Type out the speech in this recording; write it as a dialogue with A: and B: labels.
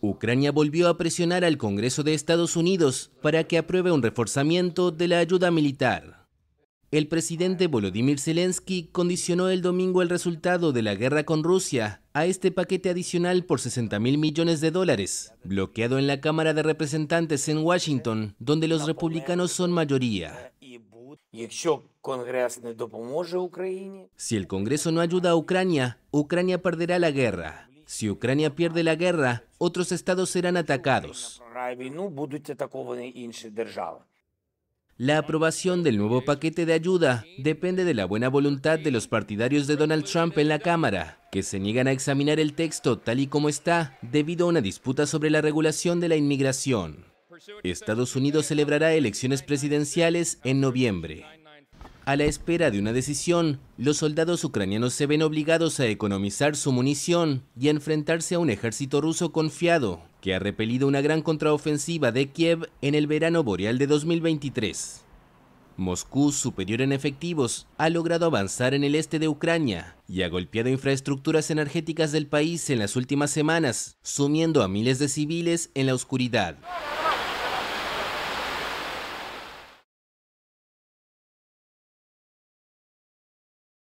A: Ucrania volvió a presionar al Congreso de Estados Unidos para que apruebe un reforzamiento de la ayuda militar. El presidente Volodymyr Zelensky condicionó el domingo el resultado de la guerra con Rusia a este paquete adicional por 60 mil millones de dólares, bloqueado en la Cámara de Representantes en Washington, donde los republicanos son mayoría. Si el Congreso no ayuda a Ucrania, Ucrania perderá la guerra. Si Ucrania pierde la guerra, otros estados serán atacados. La aprobación del nuevo paquete de ayuda depende de la buena voluntad de los partidarios de Donald Trump en la Cámara, que se niegan a examinar el texto tal y como está debido a una disputa sobre la regulación de la inmigración. Estados Unidos celebrará elecciones presidenciales en noviembre. A la espera de una decisión, los soldados ucranianos se ven obligados a economizar su munición y a enfrentarse a un ejército ruso confiado, que ha repelido una gran contraofensiva de Kiev en el verano boreal de 2023. Moscú, superior en efectivos, ha logrado avanzar en el este de Ucrania y ha golpeado infraestructuras energéticas del país en las últimas semanas, sumiendo a miles de civiles en la oscuridad.